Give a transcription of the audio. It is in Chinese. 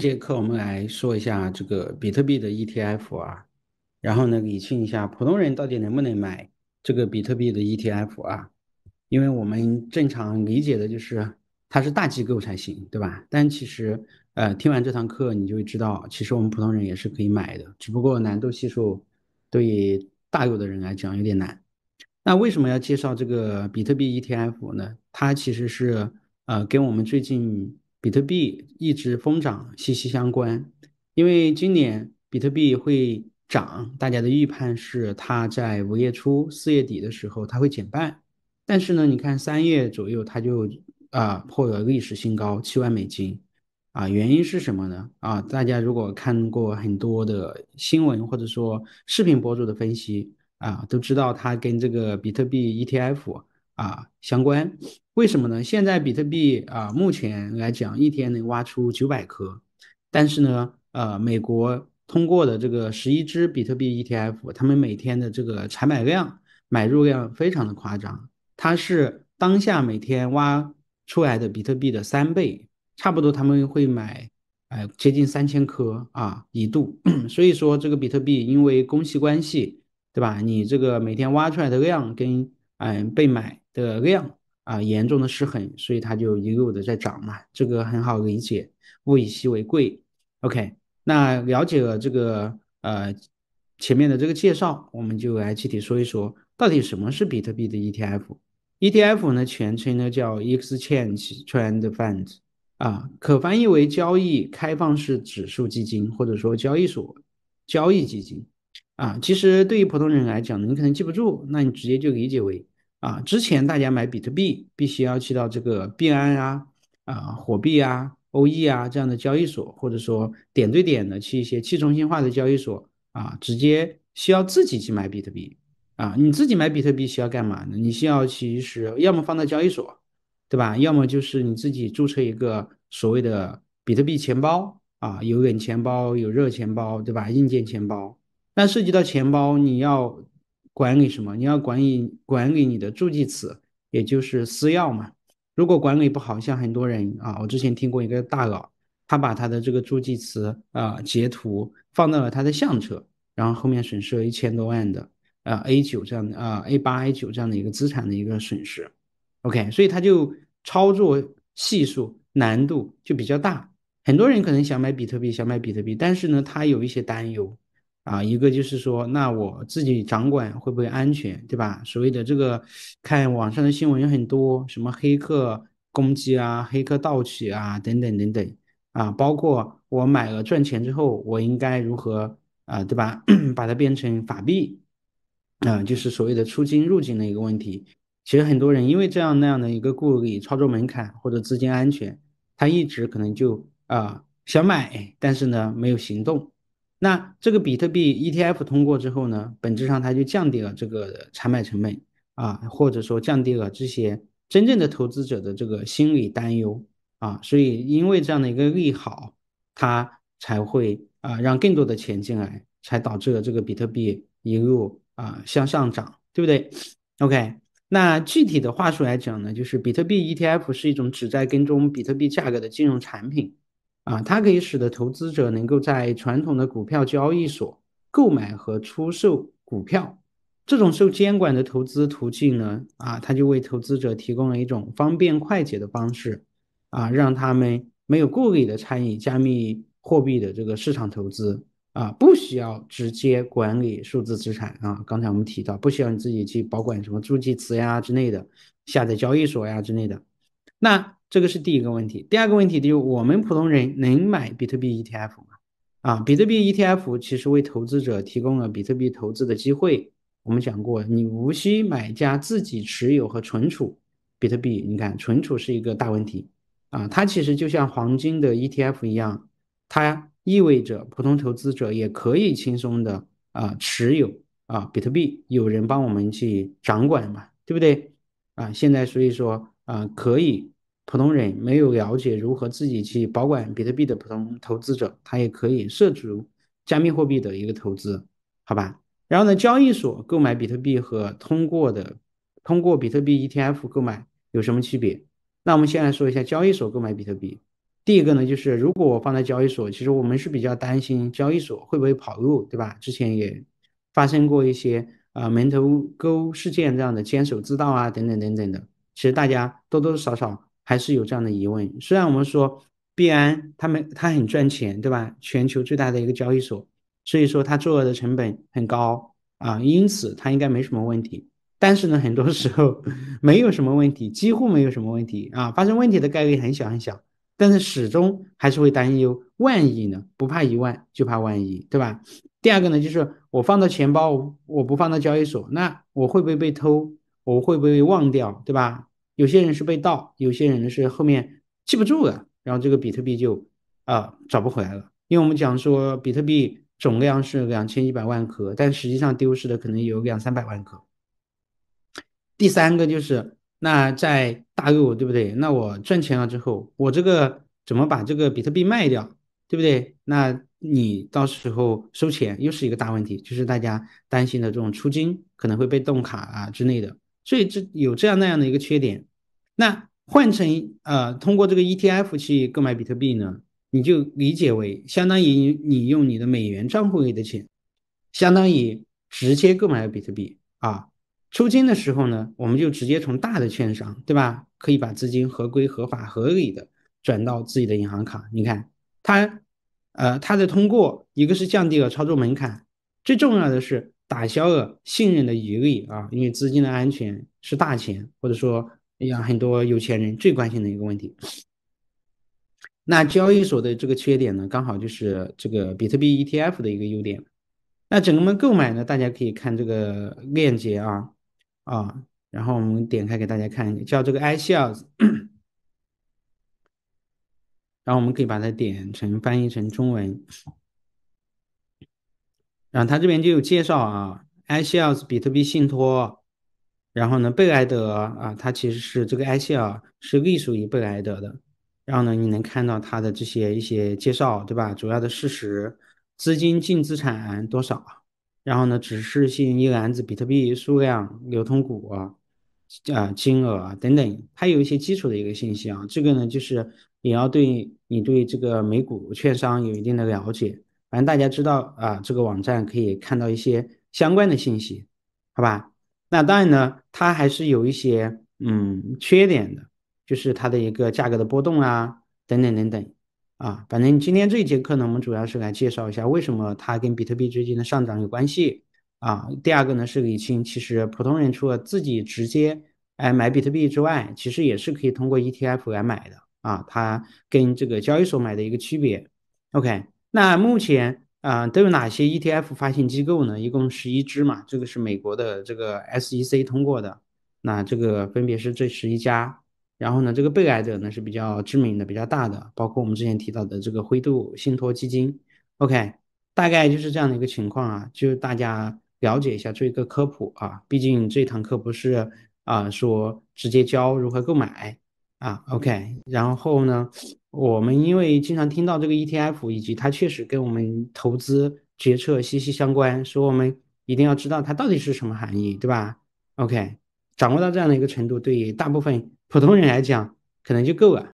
这节课我们来说一下这个比特币的 ETF 啊，然后呢理清一下普通人到底能不能买这个比特币的 ETF 啊？因为我们正常理解的就是它是大机构才行，对吧？但其实，呃，听完这堂课你就会知道，其实我们普通人也是可以买的，只不过难度系数对于大有的人来讲有点难。那为什么要介绍这个比特币 ETF 呢？它其实是呃，跟我们最近。比特币一直疯涨息息相关，因为今年比特币会涨，大家的预判是它在五月初四月底的时候它会减半，但是呢，你看三月左右它就啊破了历史新高七万美金，啊原因是什么呢？啊大家如果看过很多的新闻或者说视频博主的分析啊都知道它跟这个比特币 ETF。啊，相关，为什么呢？现在比特币啊，目前来讲一天能挖出九百颗，但是呢，呃，美国通过的这个十一只比特币 ETF，他们每天的这个采买量、买入量非常的夸张，它是当下每天挖出来的比特币的三倍，差不多他们会买，哎，接近三千颗啊一度。所以说这个比特币因为供需关系，对吧？你这个每天挖出来的量跟嗯被买。的量啊，严重的失衡，所以它就一路的在涨嘛，这个很好理解，物以稀为贵。OK，那了解了这个呃前面的这个介绍，我们就来具体说一说到底什么是比特币的 ETF。ETF 呢，全称呢叫 Exchange t r a n d Fund 啊，可翻译为交易开放式指数基金，或者说交易所交易基金啊。其实对于普通人来讲，你可能记不住，那你直接就理解为。啊，之前大家买比特币必须要去到这个币安啊、啊火币啊、欧易啊这样的交易所，或者说点对点的去一些去中心化的交易所啊，直接需要自己去买比特币啊。你自己买比特币需要干嘛呢？你需要其实要么放在交易所，对吧？要么就是你自己注册一个所谓的比特币钱包啊，有软钱包，有热钱包，对吧？硬件钱包。但涉及到钱包，你要。管理什么？你要管理管理你的助记词，也就是私钥嘛。如果管理不好，像很多人啊，我之前听过一个大佬，他把他的这个助记词啊截图放到了他的相册，然后后面损失了一千多万的啊 A 九这样的啊 A 八 A 九这样的一个资产的一个损失。OK，所以他就操作系数难度就比较大。很多人可能想买比特币，想买比特币，但是呢，他有一些担忧。啊，一个就是说，那我自己掌管会不会安全，对吧？所谓的这个，看网上的新闻有很多，什么黑客攻击啊、黑客盗取啊等等等等啊，包括我买了赚钱之后，我应该如何啊，对吧？把它变成法币啊，就是所谓的出金入金的一个问题。其实很多人因为这样那样的一个顾虑，操作门槛或者资金安全，他一直可能就啊想买，但是呢没有行动。那这个比特币 ETF 通过之后呢，本质上它就降低了这个采买成本啊，或者说降低了这些真正的投资者的这个心理担忧啊，所以因为这样的一个利好，它才会啊让更多的钱进来，才导致了这个比特币一路啊向上涨，对不对？OK，那具体的话术来讲呢，就是比特币 ETF 是一种旨在跟踪比特币价格的金融产品。啊，它可以使得投资者能够在传统的股票交易所购买和出售股票，这种受监管的投资途径呢，啊，它就为投资者提供了一种方便快捷的方式，啊，让他们没有顾虑的参与加密货币的这个市场投资，啊，不需要直接管理数字资产，啊，刚才我们提到，不需要你自己去保管什么助记词呀之类的，下载交易所呀之类的，那。这个是第一个问题，第二个问题就是我们普通人能买比特币 ETF 吗？啊，比特币 ETF 其实为投资者提供了比特币投资的机会。我们讲过，你无需买家自己持有和存储比特币，你看存储是一个大问题啊。它其实就像黄金的 ETF 一样，它意味着普通投资者也可以轻松的啊持有啊比特币，有人帮我们去掌管嘛，对不对？啊，现在所以说啊可以。普通人没有了解如何自己去保管比特币的普通投资者，他也可以涉足加密货币的一个投资，好吧？然后呢，交易所购买比特币和通过的通过比特币 ETF 购买有什么区别？那我们先来说一下交易所购买比特币。第一个呢，就是如果我放在交易所，其实我们是比较担心交易所会不会跑路，对吧？之前也发生过一些啊门头沟事件这样的坚守之道啊等等等等的，其实大家多多少少。还是有这样的疑问，虽然我们说，币安他们他很赚钱，对吧？全球最大的一个交易所，所以说他作恶的成本很高啊，因此他应该没什么问题。但是呢，很多时候 没有什么问题，几乎没有什么问题啊，发生问题的概率很小很小。但是始终还是会担忧，万一呢？不怕一万，就怕万一，对吧？第二个呢，就是我放到钱包，我不放到交易所，那我会不会被偷？我会不会忘掉，对吧？有些人是被盗，有些人是后面记不住了，然后这个比特币就啊找不回来了。因为我们讲说比特币总量是两千一百万颗，但实际上丢失的可能有两三百万颗。第三个就是那在大陆对不对？那我赚钱了之后，我这个怎么把这个比特币卖掉，对不对？那你到时候收钱又是一个大问题，就是大家担心的这种出金可能会被冻卡啊之类的。所以这有这样那样的一个缺点，那换成呃通过这个 ETF 去购买比特币呢，你就理解为相当于你用你的美元账户里的钱，相当于直接购买了比特币啊。出金的时候呢，我们就直接从大的券商对吧，可以把资金合规、合法、合理的转到自己的银行卡。你看，它呃，它的通过一个是降低了操作门槛，最重要的是。打消了信任的疑虑啊，因为资金的安全是大钱，或者说，让很多有钱人最关心的一个问题。那交易所的这个缺点呢，刚好就是这个比特币 ETF 的一个优点。那整个们购买呢，大家可以看这个链接啊啊，然后我们点开给大家看一下，叫这个 ICOS，然后我们可以把它点成翻译成中文。然后他这边就有介绍啊，ICLs 比特币信托，然后呢，贝莱德啊，它其实是这个 ICL 是隶属于贝莱德的。然后呢，你能看到它的这些一些介绍，对吧？主要的事实、资金净资产多少，然后呢，指示性一篮子比特币数量、流通股啊金额等等，还有一些基础的一个信息啊。这个呢，就是你要对你对这个美股券商有一定的了解。反正大家知道啊，这个网站可以看到一些相关的信息，好吧？那当然呢，它还是有一些嗯缺点的，就是它的一个价格的波动啊，等等等等啊。反正今天这一节课呢，我们主要是来介绍一下为什么它跟比特币之间的上涨有关系啊。第二个呢，是理清其实普通人除了自己直接哎买比特币之外，其实也是可以通过 ETF 来买的啊，它跟这个交易所买的一个区别。OK。那目前啊都有哪些 ETF 发行机构呢？一共十一只嘛，这个是美国的这个 SEC 通过的。那这个分别是这十一家，然后呢，这个被莱者呢是比较知名的、比较大的，包括我们之前提到的这个灰度信托基金。OK，大概就是这样的一个情况啊，就大家了解一下做一个科普啊，毕竟这堂课不是啊说直接教如何购买啊。OK，然后呢？我们因为经常听到这个 ETF，以及它确实跟我们投资决策息息相关，所以我们一定要知道它到底是什么含义，对吧？OK，掌握到这样的一个程度，对于大部分普通人来讲，可能就够了。